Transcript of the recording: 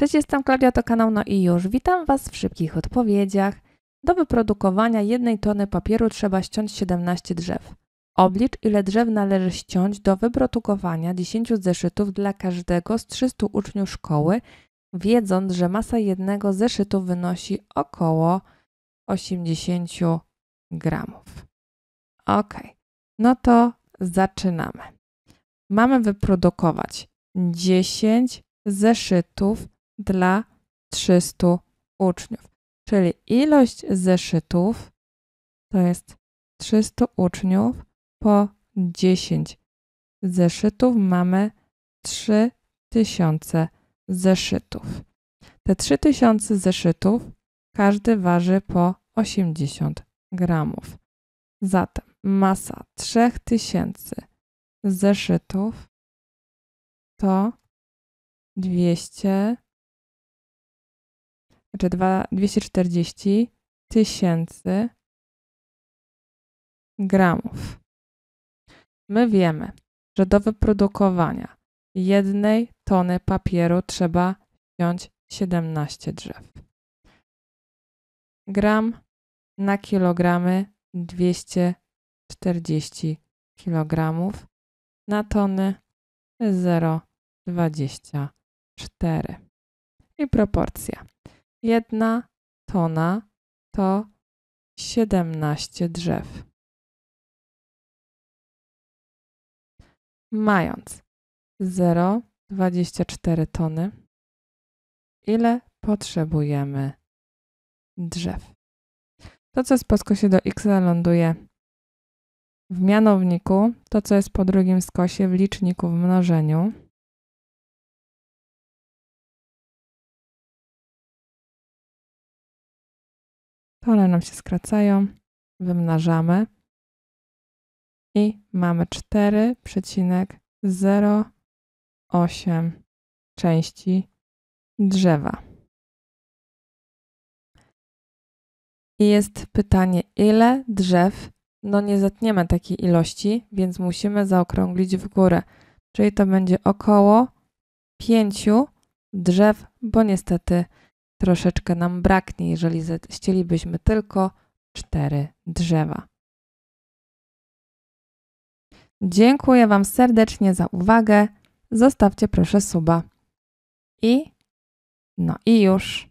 Cześć, jestem Klaudia, to kanał No i już. Witam Was w szybkich odpowiedziach. Do wyprodukowania jednej tony papieru trzeba ściąć 17 drzew. Oblicz, ile drzew należy ściąć do wyprodukowania 10 zeszytów dla każdego z 300 uczniów szkoły, wiedząc, że masa jednego zeszytu wynosi około 80 gramów. Ok, no to zaczynamy. Mamy wyprodukować 10 zeszytów dla 300 uczniów. Czyli ilość zeszytów to jest 300 uczniów po 10 zeszytów mamy 3000 zeszytów. Te 3000 zeszytów każdy waży po 80 gramów. Zatem masa 3000 zeszytów to 200 znaczy 240 tysięcy gramów. My wiemy, że do wyprodukowania jednej tony papieru trzeba wziąć 17 drzew. Gram na kilogramy 240 kg na tony 0,24. I proporcja. Jedna tona to 17 drzew. Mając 0,24 tony, ile potrzebujemy drzew? To, co z skosie do x ląduje w mianowniku, to, co jest po drugim skosie w liczniku w mnożeniu, Pole nam się skracają, wymnażamy i mamy 4,08 części drzewa. I jest pytanie, ile drzew? No nie zetniemy takiej ilości, więc musimy zaokrąglić w górę. Czyli to będzie około 5 drzew, bo niestety troszeczkę nam braknie, jeżeli chcielibyśmy tylko cztery drzewa. Dziękuję Wam serdecznie za uwagę. Zostawcie proszę suba. I no i już.